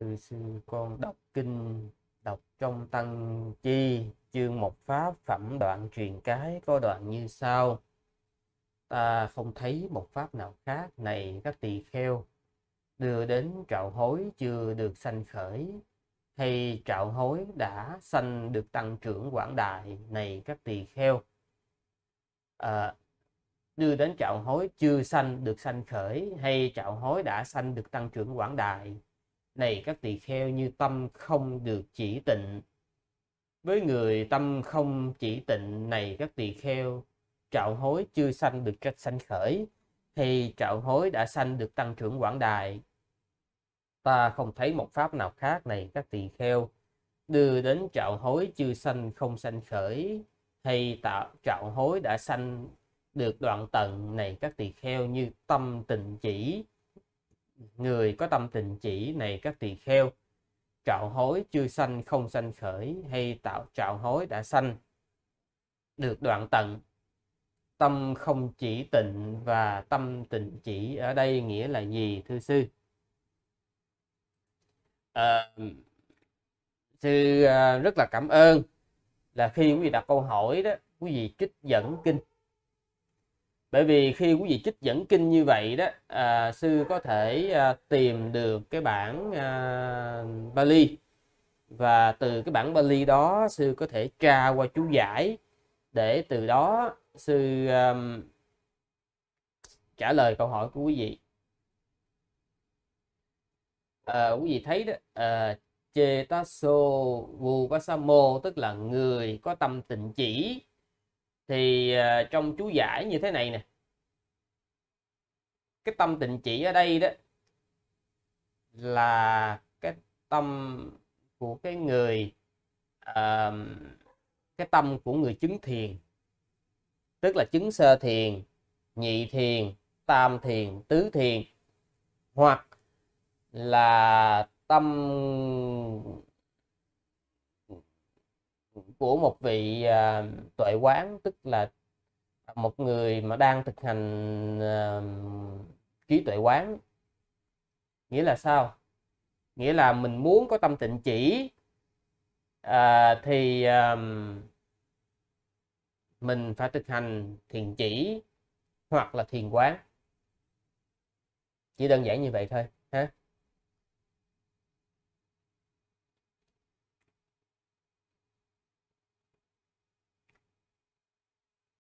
từ xưa con đọc kinh đọc trong tăng chi chương một pháp phẩm đoạn truyền cái có đoạn như sau ta không thấy một pháp nào khác này các tỳ kheo đưa đến trạo hối chưa được sanh khởi hay trạo hối đã sanh được tăng trưởng quảng đại này các tỳ kheo à, đưa đến trạo hối chưa sanh được sanh khởi hay trạo hối đã sanh được tăng trưởng quảng đại này các tỳ kheo như tâm không được chỉ tịnh với người tâm không chỉ tịnh này các tỳ kheo trạo hối chưa sanh được cách sanh khởi thì trạo hối đã sanh được tăng trưởng quảng đại ta không thấy một pháp nào khác này các tỳ kheo đưa đến trạo hối chưa sanh không sanh khởi thì tạo trạo hối đã sanh được đoạn tận này các tỳ kheo như tâm tịnh chỉ người có tâm tình chỉ này các tỳ kheo trạo hối chưa sanh không sanh khởi hay tạo trạo hối đã sanh được đoạn tận tâm không chỉ tịnh và tâm tịnh chỉ ở đây nghĩa là gì thưa sư à, sư ờ, rất là cảm ơn là khi quý vị đặt câu hỏi đó quý vị trích dẫn kinh bởi vì khi quý vị trích dẫn kinh như vậy đó à, sư có thể à, tìm được cái bản à, Bali và từ cái bản Bali đó sư có thể tra qua chú giải để từ đó sư um, trả lời câu hỏi của quý vị à, quý vị thấy đó à, ờ, chetaso vupasamo tức là người có tâm tịnh chỉ thì ờ, trong chú giải như thế này nè cái tâm tịnh chỉ ở đây đó là cái tâm của cái người uh, cái tâm của người chứng thiền tức là chứng sơ thiền nhị thiền tam thiền tứ thiền hoặc là tâm của một vị à, tuệ quán tức là một người mà đang thực hành à, trí tuệ quán nghĩa là sao nghĩa là mình muốn có tâm tịnh chỉ à, thì à, mình phải thực hành thiền chỉ hoặc là thiền quán chỉ đơn giản như vậy thôi ha